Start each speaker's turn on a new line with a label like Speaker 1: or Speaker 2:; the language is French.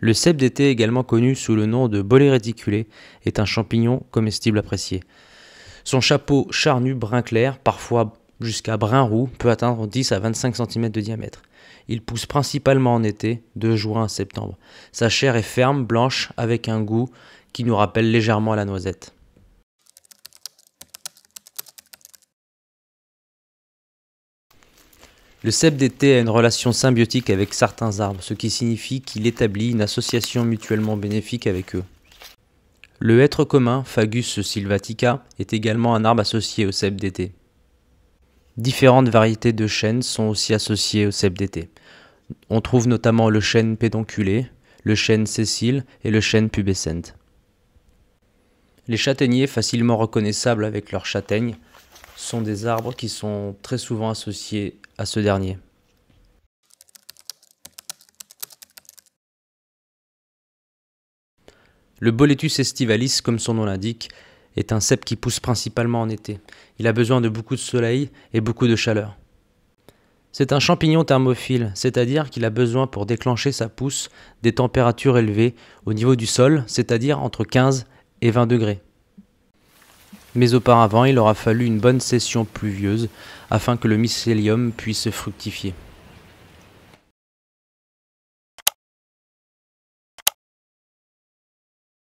Speaker 1: Le cèpe d'été, également connu sous le nom de bolet réticulé, est un champignon comestible apprécié. Son chapeau charnu brun clair, parfois jusqu'à brun roux, peut atteindre 10 à 25 cm de diamètre. Il pousse principalement en été, de juin à septembre. Sa chair est ferme, blanche, avec un goût qui nous rappelle légèrement la noisette. Le cep d'été a une relation symbiotique avec certains arbres, ce qui signifie qu'il établit une association mutuellement bénéfique avec eux. Le hêtre commun, Fagus sylvatica, est également un arbre associé au cep d'été. Différentes variétés de chênes sont aussi associées au cep d'été. On trouve notamment le chêne pédonculé, le chêne sessile et le chêne pubescent. Les châtaigniers, facilement reconnaissables avec leurs châtaignes, sont des arbres qui sont très souvent associés à ce dernier. Le Boletus estivalis, comme son nom l'indique, est un cep qui pousse principalement en été. Il a besoin de beaucoup de soleil et beaucoup de chaleur. C'est un champignon thermophile, c'est-à-dire qu'il a besoin pour déclencher sa pousse des températures élevées au niveau du sol, c'est-à-dire entre 15 et 20 degrés mais auparavant il aura fallu une bonne session pluvieuse afin que le mycélium puisse fructifier.